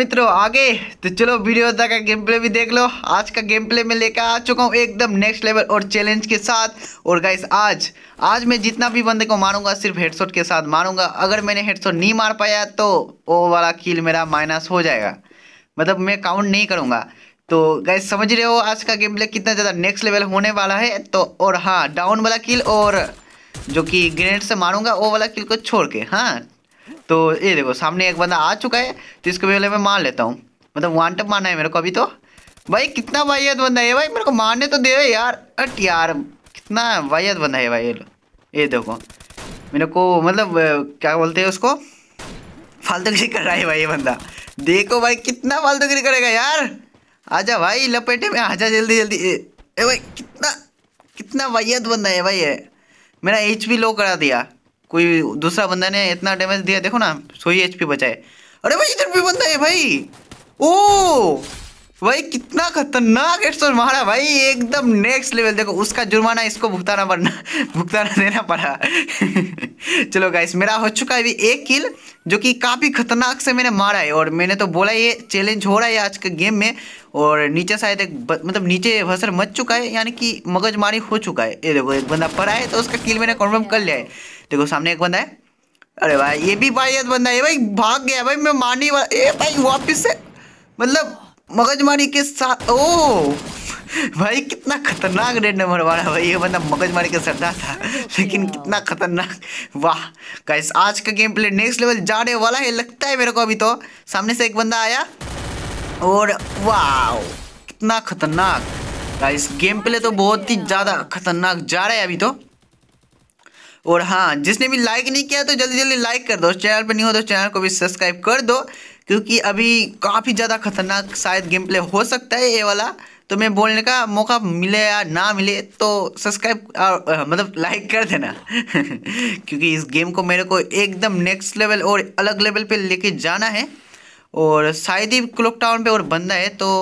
मित्रों आगे तो चलो वीडियो तक का गेम प्ले भी देख लो आज का गेम प्ले में लेकर आ चुका हूँ एकदम नेक्स्ट लेवल और चैलेंज के साथ और गाइस आज आज मैं जितना भी बंदे को मारूंगा सिर्फ हेडशॉट के साथ मारूंगा अगर मैंने हेडशॉट नहीं मार पाया तो वो वाला किल मेरा माइनस हो जाएगा मतलब मैं काउंट नहीं करूँगा तो गैस समझ रहे हो आज का गेम प्ले कितना ज़्यादा नेक्स्ट लेवल होने वाला है तो और हाँ डाउन वाला किल और जो कि ग्रेनेड से मारूंगा वो वाला किल को छोड़ के हाँ तो ये देखो सामने एक बंदा आ चुका है तो इसको पहले मैं मार लेता हूँ मतलब वन टप मारना है मेरे को अभी तो भाई कितना वाहियत बंदा है भाई मेरे को मारने तो दे यार अट यार कितना वाहियत बंदा है भाई ये ये देखो मेरे को मतलब क्या बोलते हैं उसको फालतूगिरी कर रहा है भाई ये बंदा देखो भाई कितना फालतूगिरी करेगा यार आजा भाई लपेटे में आजा जल्दी जल्दी ए, भाई कितना कितना वाहियत बंदा है भाई ये मेरा एच भी लो करा दिया कोई दूसरा बंदा ने इतना डैमेज दिया देखो ना सो ही एच बचाए अरे भाई इधर भी बंदा है भाई ओ भाई कितना खतरनाक हेडशॉट मारा भाई एकदम नेक्स्ट लेवल देखो उसका जुर्माना इसको भुगताना पड़ना भुगताना देना पड़ा चलो गाइस मेरा हो चुका है अभी एक किल जो कि काफ़ी खतरनाक से मैंने मारा है और मैंने तो बोला ये चैलेंज हो रहा है आज के गेम में और नीचे शायद एक मतलब नीचे भसर मच चुका है यानी कि मगजमारी हो चुका है ये देखो एक बंदा पड़ा है तो उसका किल मैंने कन्फर्म कर लिया है देखो सामने एक बंदा है अरे भाई ये भी भाई बंदा है भाई भाग गया भाई मैं मारने वाला ए भाई वापिस से मतलब मगजमारी के साथ ओ भाई कितना खतरनाक रेड नंबर वाला भाई ये बंदा मगजमारी का सरदार था लेकिन अच्छा। कितना खतरनाक वाह गाइस आज का गेम प्ले नेक्स्ट लेवल जाने वाला है लगता है मेरे को अभी तो सामने से एक बंदा आया और वाह कितना खतरनाक गाइस गेम प्ले तो बहुत ही ज़्यादा खतरनाक जा रहा है अभी तो और हाँ जिसने भी लाइक नहीं किया तो जल्दी जल्दी लाइक कर दो चैनल पर नहीं हो तो चैनल को भी सब्सक्राइब कर दो क्योंकि अभी काफ़ी ज़्यादा खतरनाक शायद गेम प्ले हो सकता है ये वाला तो मैं बोलने का मौका मिले या ना मिले तो सब्सक्राइब मतलब लाइक कर देना क्योंकि इस गेम को मेरे को एकदम नेक्स्ट लेवल और अलग लेवल पे लेके जाना है और शायद ही क्लॉक टाउन पे और बंदा है तो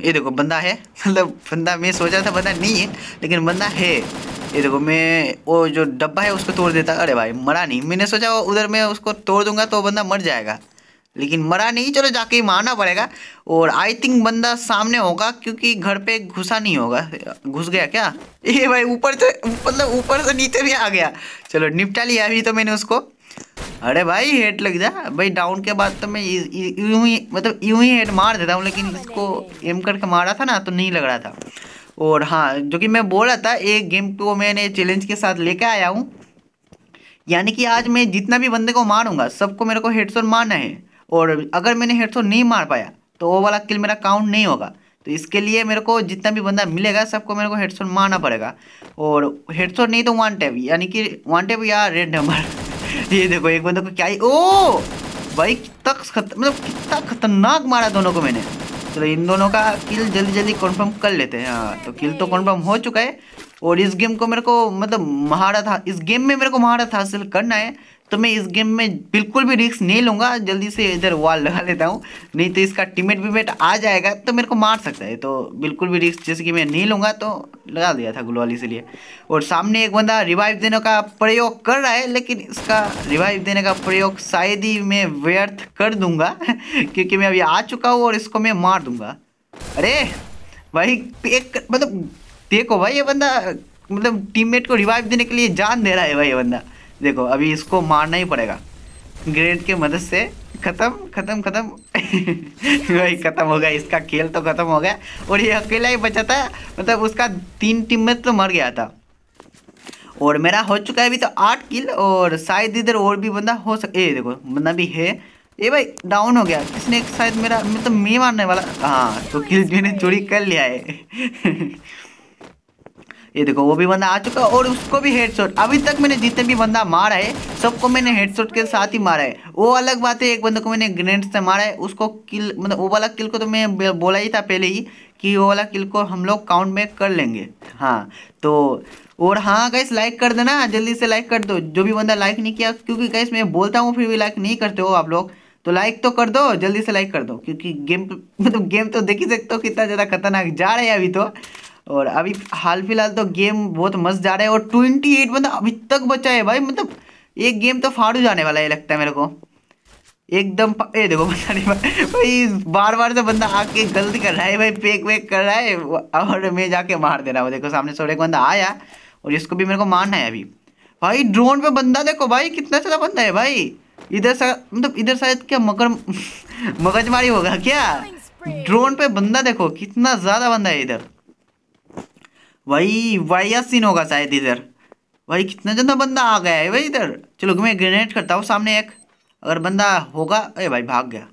ये देखो बंदा है मतलब बंदा मैं सोचा था बंदा नहीं है लेकिन बंदा है ये देखो मैं वो जो डब्बा है उसको तोड़ देता अरे भाई मरा नहीं मैंने सोचा उधर मैं उसको तोड़ दूंगा तो बंदा मर जाएगा लेकिन मरा नहीं चलो जाके मारना पड़ेगा और आई थिंक बंदा सामने होगा क्योंकि घर पे घुसा नहीं होगा घुस गया क्या ये भाई ऊपर से मतलब ऊपर से नीचे भी आ गया चलो निपटा लिया अभी तो मैंने उसको अरे भाई हेड लग जा भाई डाउन के बाद तो मैं यूं ही मतलब यूं ही हेड मार देता हूँ लेकिन इसको एम करके मारा था ना तो नहीं लग रहा था और हाँ जो कि मैं बोल रहा था एक गेम को मैंने चैलेंज के साथ लेके आया हूँ यानी कि आज मैं जितना भी बंदे को मारूंगा सबको मेरे को हेडसोन मारना है और अगर मैंने हेडसोन नहीं मार पाया तो वो वाला किल मेरा काउंट नहीं होगा तो इसके लिए मेरे को जितना भी बंदा मिलेगा सबको मेरे को हेडसोन मारना पड़ेगा और हेडसोन नहीं तो वन टैप यानी कि वन टैप या रेड नंबर ये देखो एक बंदे को क्या ही ओ भाई कितना मतलब कितना खतरनाक मारा दोनों को मैंने चलो इन दोनों का किल जल्दी जल्दी कंफर्म कर लेते हैं हाँ तो किल तो कंफर्म हो चुका है और इस गेम को मेरे को मतलब महारत इस गेम में मेरे को महारत हासिल करना है तो मैं इस गेम में बिल्कुल भी रिस्क नहीं लूँगा जल्दी से इधर वॉल लगा लेता हूँ नहीं तो इसका टीमेट वीमेट आ जाएगा तो मेरे को मार सकता है तो बिल्कुल भी रिस्क जैसे कि मैं नहीं लूँगा तो लगा दिया था गुलवाल इसलिए और सामने एक बंदा रिवाइव देने का प्रयोग कर रहा है लेकिन इसका रिवाइव देने का प्रयोग शायद ही मैं व्यर्थ कर दूँगा क्योंकि मैं अभी आ चुका हूँ और इसको मैं मार दूँगा अरे भाई एक मतलब देखो भाई ये बंदा मतलब टीम को रिवाइव देने के लिए जान दे रहा है भाई ये बंदा देखो अभी इसको मारना ही पड़ेगा ग्रेनेड की मदद से खत्म खत्म खत्म भाई खत्म हो गया इसका खेल तो खत्म हो गया और ये अकेला ही बचा था मतलब उसका तीन टीम में तो मर गया था और मेरा हो चुका है अभी तो आठ किल और शायद इधर और भी बंदा हो सके ये देखो बंदा भी है ये भाई डाउन हो गया इसने शायद मेरा मतलब तो मैं मारने वाला हाँ तो किल मैंने चोरी कर लिया है ये देखो वो भी बंदा आ चुका और उसको भी हेडशॉट अभी तक मैंने जितने भी बंदा मारा है सबको मैंने हेडशॉट के साथ ही मारा है वो अलग बात है एक बंदे को मैंने ग्रेनेड से मारा है उसको किल मतलब वो वाला किल को तो मैं बोला ही था पहले ही कि वो वाला किल को हम लोग काउंट में कर लेंगे हाँ तो और हाँ गैस लाइक कर देना जल्दी से लाइक कर दो जो भी बंदा लाइक नहीं किया क्योंकि गैस मैं बोलता हूँ फिर भी लाइक नहीं करते हो आप लोग तो लाइक तो कर दो जल्दी से लाइक कर दो क्योंकि गेम मतलब गेम तो देख ही सकते हो कितना ज़्यादा खतरनाक जा रहा है अभी तो और अभी हाल फिलहाल तो गेम बहुत मस्त जा रहा है और ट्वेंटी एट मतलब अभी तक बचा है भाई मतलब एक गेम तो फाड़ू जाने वाला है लगता है मेरे को एकदम ये देखो पता नहीं भाई बार बार से बंदा आके गलती कर रहा है भाई पेक वेक कर रहा है और मैं जाके मार दे रहा हूँ देखो सामने सोरे को बंदा आया और इसको भी मेरे को मारना है अभी भाई ड्रोन पे बंदा देखो भाई कितना सारा बंदा है भाई इधर सा मतलब इधर शायद क्या मकर मगजमारी होगा क्या ड्रोन पे बंदा देखो कितना ज़्यादा बंदा है इधर वही वाई सीन होगा शायद इधर वही कितना ज़्यादा बंदा आ गया है भाई इधर चलो मैं ग्रेनेड करता हूँ सामने एक अगर बंदा होगा अरे भाई भाग गया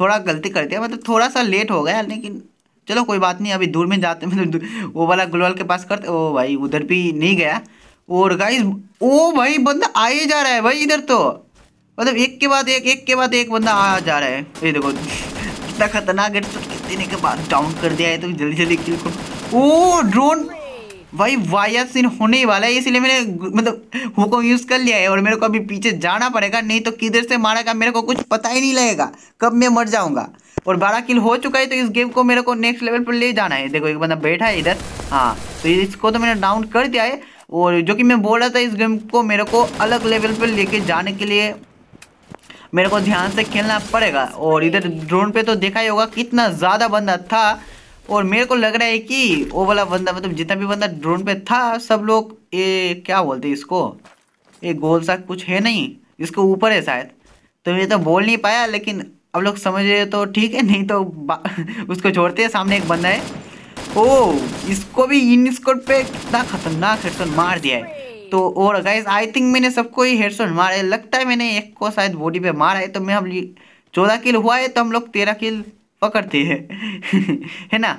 थोड़ा गलती कर दिया मतलब थोड़ा सा लेट हो गया लेकिन चलो कोई बात नहीं अभी दूर में जाते मतलब वो वाला गुलवाल के पास करते ओ भाई उधर भी नहीं गया और गाई ओ भाई बंदा आ ही जा रहा है भाई इधर तो मतलब एक के बाद एक एक के बाद एक बंदा आ जा रहा है ये देखो कितना खतरनाक है कितने के बाद डाउन कर दिया है तो जल्दी जल्दी किल ओ ड्रोन भाई वायर सीन होने वाला है इसलिए मैंने मतलब हुको यूज़ कर लिया है और मेरे को अभी पीछे जाना पड़ेगा नहीं तो किधर से मारेगा मेरे को कुछ पता ही नहीं लगेगा कब मैं मर जाऊँगा और बारह किल हो चुका है तो इस गेम को मेरे को नेक्स्ट लेवल पर ले जाना है देखो एक बंदा बैठा है इधर हाँ तो इसको तो मैंने डाउन कर दिया है और जो कि मैं बोल रहा था इस गेम को मेरे को अलग लेवल पर लेके जाने के लिए मेरे को ध्यान से खेलना पड़ेगा और इधर ड्रोन पे तो देखा ही होगा कितना ज़्यादा बंदा था और मेरे को लग रहा है कि वो वाला बंदा मतलब जितना भी बंदा ड्रोन पे था सब लोग ये क्या बोलते हैं इसको ये गोल सा कुछ है नहीं इसको ऊपर है शायद तो ये तो बोल नहीं पाया लेकिन अब लोग समझ रहे तो ठीक है नहीं तो उसको छोड़ते हैं सामने एक बंदा है ओ इसको भी इन स्कोट पर कितना खतरनाक हेडसोन मार दिया है तो और गाइज आई थिंक मैंने सबको ही हेडसोन मारा है लगता है मैंने एक को शायद बॉडी पे मारा है तो मैं हम चौदह किल हुआ है तो हम लोग तेरह किल पकड़ते हैं है ना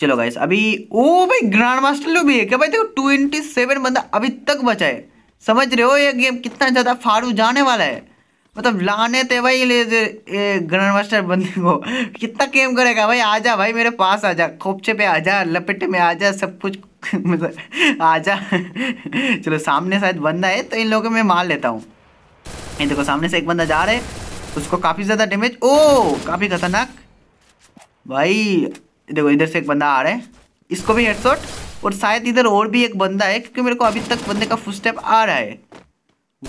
चलो गाइस अभी ओ भाई ग्रांड मास्टर लोग भी है क्या भाई देखो ट्वेंटी सेवन बंदा अभी तक बचा है समझ रहे हो ये गेम कितना ज़्यादा फाड़ू जाने वाला है मतलब लाने थे भाई ले ग्रांड मास्टर बंदे को कितना गेम करेगा भाई आजा भाई मेरे पास आजा खोपचे पे आजा लपेटे में आजा सब कुछ मतलब आजा चलो सामने शायद बंदा है तो इन लोगों में मार लेता हूँ ये देखो सामने से एक बंदा जा रहा है तो उसको काफ़ी ज़्यादा डैमेज ओ काफ़ी खतरनाक भाई देखो इधर से एक बंदा आ रहा है इसको भी हेडशॉट और शायद इधर और भी एक बंदा है क्योंकि मेरे को अभी तक बंदे का फुल स्टेप आ रहा है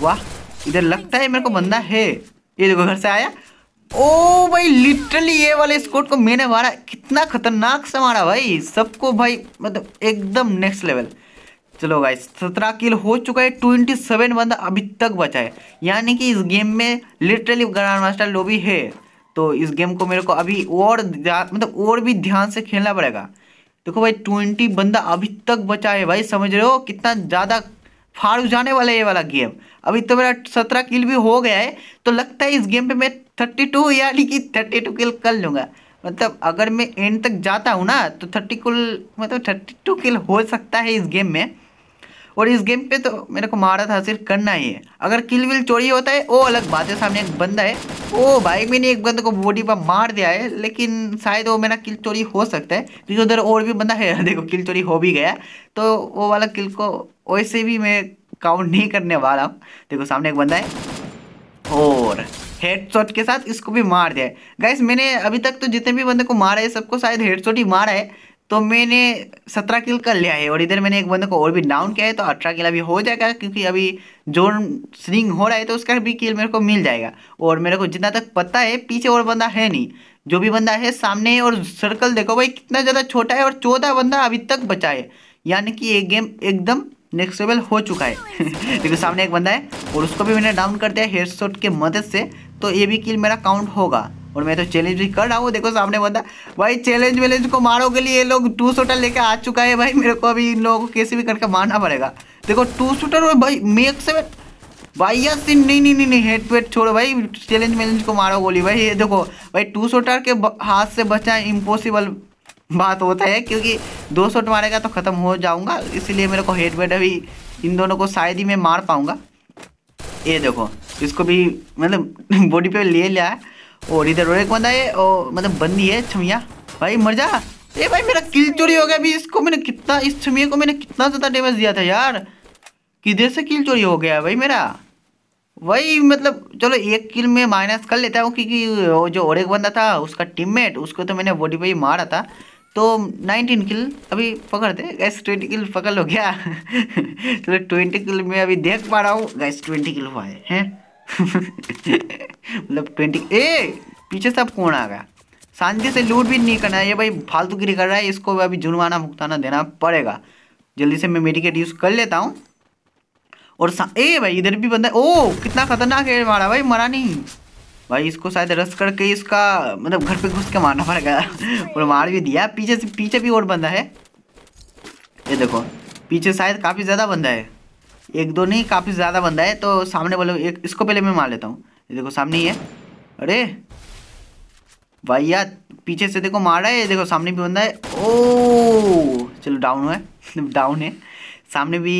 वाह इधर लगता है मेरे को बंदा है ये देखो घर से आया ओ भाई लिटरली ये वाले स्कोट को मैंने मारा कितना खतरनाक से मारा भाई सबको भाई मतलब एकदम नेक्स्ट लेवल चलो गाइस सत्रह किल हो चुका है ट्वेंटी सेवन बंदा अभी तक बचा है यानी कि इस गेम में लिटरली ग्रांड मास्टर लोबी है तो इस गेम को मेरे को अभी और मतलब और भी ध्यान से खेलना पड़ेगा देखो भाई ट्वेंटी बंदा अभी तक बचा है भाई समझ रहे हो कितना ज़्यादा फाड़ू जाने वाला है ये वाला गेम अभी तो मेरा सत्रह किल भी हो गया है तो लगता है इस गेम पर मैं थर्टी टू यानी कि थर्टी टू किल कर लूँगा मतलब अगर मैं एंड तक जाता हूँ ना तो थर्टी कुल मतलब थर्टी टू किल हो सकता है इस गेम में और इस गेम पे तो मेरे को था हासिल करना ही है अगर किल विल चोरी होता है वो अलग बात है सामने एक बंदा है ओ भाई मैंने एक बंदे को बॉडी पर मार दिया है लेकिन शायद वो मेरा किल चोरी हो सकता है क्योंकि उधर और भी बंदा है देखो किल चोरी हो भी गया तो वो वाला किल को वैसे भी मैं काउंट नहीं करने वाला हूँ देखो सामने एक बंदा है और हेडशॉट के साथ इसको भी मार दिया है गाइस मैंने अभी तक तो जितने भी बंदे को मारा है सबको शायद हेडशॉट ही मारा है तो मैंने सत्रह किल कर लिया है और इधर मैंने एक बंदे को और भी डाउन किया है तो अठारह किल अभी हो जाएगा क्योंकि अभी जोन स्विंग हो रहा है तो उसका भी किल मेरे को मिल जाएगा और मेरे को जितना तक पता है पीछे और बंदा है नहीं जो भी बंदा है सामने और सर्कल देखो भाई कितना ज़्यादा छोटा है और चौदह बंदा अभी तक बचा है यानी कि ये गेम एकदम नेक्स्ट लेवल हो चुका है देखो सामने एक बंदा है और उसको भी मैंने डाउन कर दिया हेड शॉट के मदद से तो ये भी किल मेरा काउंट होगा और मैं तो चैलेंज भी कर रहा हूँ देखो सामने बता भाई चैलेंज वैलेंज को मारो के लिए ये लोग टू शोटर लेके आ चुका है भाई मेरे को अभी इन लोगों को कैसे भी करके मारना पड़ेगा देखो टू शूटर और भाई मेक से भैया सिंह नहीं नहीं नहीं नहीं हेड वेट छोड़ो भाई चैलेंज वैलेंज को मारो गोली भाई ये देखो भाई टू शूटर के हाथ से बचा इम्पॉसिबल बात होता है क्योंकि दो शॉट मारेगा तो ख़त्म हो जाऊंगा इसीलिए मेरे को हेड वेड अभी इन दोनों को शायद ही मैं मार पाऊंगा ये देखो इसको भी मतलब बॉडी पे ले लिया है और इधर और एक बंदा है और मतलब बंदी है छमिया भाई मर जा ए भाई मेरा किल चोरी हो गया अभी इसको मैंने कितना इस छमिया को मैंने कितना ज़्यादा डैमेज दिया था यार किधर से किल चोरी हो गया भाई मेरा वही मतलब चलो एक किल में माइनस कर लेता हूँ क्योंकि वो जो और एक बंदा था उसका टीममेट उसको तो मैंने बॉडी पर मारा था तो 19 किल अभी पकड़ दे गैस 20 किल पकड़ लो क्या चलो 20 किल में अभी देख पा रहा हूँ गैस 20 किल हुआ है हैं मतलब ट्वेंटी ए पीछे अब कौन आ गया शांति से लूट भी नहीं करना है ये भाई फालतू गिरी कर रहा है इसको अभी जुर्माना भुगताना देना पड़ेगा जल्दी से मैं मेडिकेट यूज़ कर लेता हूँ और ए भाई इधर भी बंदा ओ कितना खतरनाक है मारा भाई मरा नहीं भाई इसको शायद रस करके इसका मतलब घर पे घुस के मारना पड़ेगा और मार भी दिया पीछे से पीछे भी और बंदा है ये देखो पीछे शायद काफ़ी ज़्यादा बंदा है एक दो नहीं काफ़ी ज़्यादा बंदा है तो सामने वाले एक इसको पहले मैं मार लेता हूँ देखो सामने ही है अरे भाई यार पीछे से देखो मार रहा है देखो सामने भी बंदा है ओ चलो डाउन है डाउन है सामने भी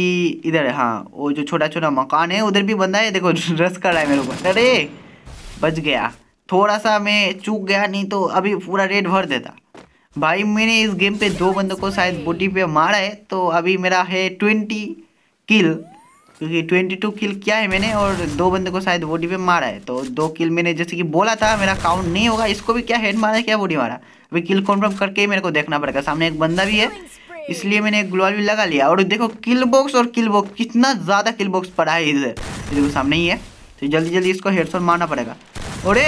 इधर है हाँ वो जो छोटा छोटा मकान है उधर भी बंदा है देखो रस कर रहा है मेरे को अरे बच गया थोड़ा सा मैं चूक गया नहीं तो अभी पूरा रेड भर देता भाई मैंने इस गेम पे दो बंदों को शायद बूटी पे मारा है तो अभी मेरा है ट्वेंटी किल क्योंकि ट्वेंटी टू किल किया है मैंने और दो बंदे को शायद बॉडी पे मारा है तो दो किल मैंने जैसे कि बोला था मेरा काउंट नहीं होगा इसको भी क्या हेड मारा है क्या बॉडी मारा अभी किल कन्फर्म करके ही मेरे को देखना पड़ेगा सामने एक बंदा भी है इसलिए मैंने एक ग्लोअल भी लगा लिया और देखो किल बॉक्स और किल बॉक्स कितना ज़्यादा किल बॉक्स पड़ा है इधर देखो सामने ही है तो जल्दी जल्दी इसको हेडसोन मारना पड़ेगा और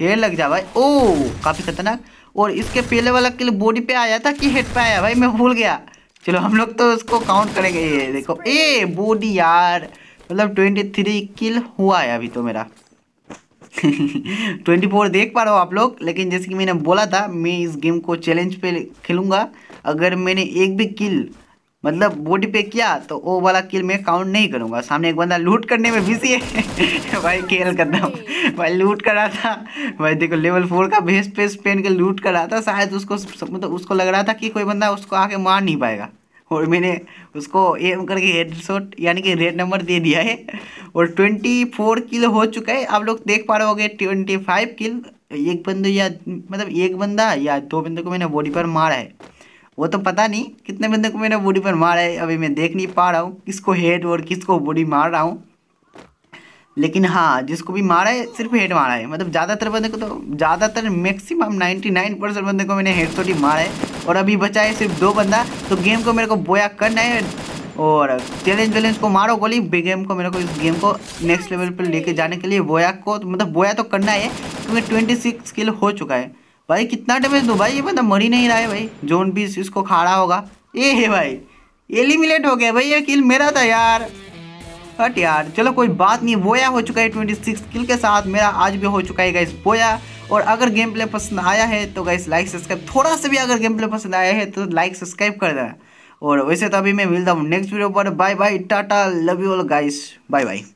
हेड लग जा भाई ओह काफ़ी खतरनाक और इसके पहले वाला किल बॉडी पे आया था कि हेड पे आया भाई मैं भूल गया चलो हम लोग तो उसको काउंट करेंगे ये देखो ए बोडी यार मतलब ट्वेंटी थ्री किल हुआ है अभी तो मेरा ट्वेंटी फोर देख पा रहा हो आप लोग लेकिन जैसे कि मैंने बोला था मैं इस गेम को चैलेंज पे खेलूँगा अगर मैंने एक भी किल मतलब बॉडी पे किया तो वो वाला किल मैं काउंट नहीं करूँगा सामने एक बंदा लूट करने में बिजी है भाई खेल करता हूँ भाई लूट कर रहा था भाई देखो लेवल फोर का भेस पेस पहन के लूट कर रहा था शायद उसको मतलब उसको लग रहा था कि कोई बंदा उसको आके मार नहीं पाएगा और मैंने उसको एम करके हेड शॉट यानी कि रेड नंबर दे दिया है और ट्वेंटी फोर किल हो चुका है आप लोग देख पा रहे होगे ट्वेंटी फाइव किल एक बंदे या मतलब एक बंदा या दो बंदे को मैंने बॉडी पर मारा है वो तो पता नहीं कितने बंदे को मैंने बॉडी पर मारा है अभी मैं देख नहीं पा रहा हूँ किसको हेड और किसको बॉडी मार रहा हूँ लेकिन हाँ जिसको भी मारा है सिर्फ हेड मारा है मतलब ज़्यादातर बंदे को तो ज़्यादातर मैक्सिमम 99 परसेंट बंदे को मैंने हेड शॉट ही मारा है और अभी बचा है सिर्फ दो बंदा तो गेम को मेरे को बोया करना है और चैलेंज वैलेंज को मारो गोली गेम को मेरे को इस गेम को नेक्स्ट लेवल पर लेके जाने के लिए बोया को मतलब बोया तो करना है क्योंकि ट्वेंटी सिक्स किल हो चुका है भाई कितना डैमेज दो भाई ये बंदा मर ही नहीं रहा है भाई जोन भी इसको खा रहा होगा ए है भाई एलिमिनेट हो गया भाई ये किल मेरा था यार हट यार चलो कोई बात नहीं बोया हो चुका है ट्वेंटी सिक्स किल के साथ मेरा आज भी हो चुका है गाइस बोया और अगर गेम प्ले पसंद आया है तो गाइस लाइक सब्सक्राइब थोड़ा सा भी अगर गेम प्ले पसंद आया है तो लाइक सब्सक्राइब कर देना और वैसे तो अभी मैं मिलता हूँ नेक्स्ट वीडियो पर bye bye tata love you all guys bye bye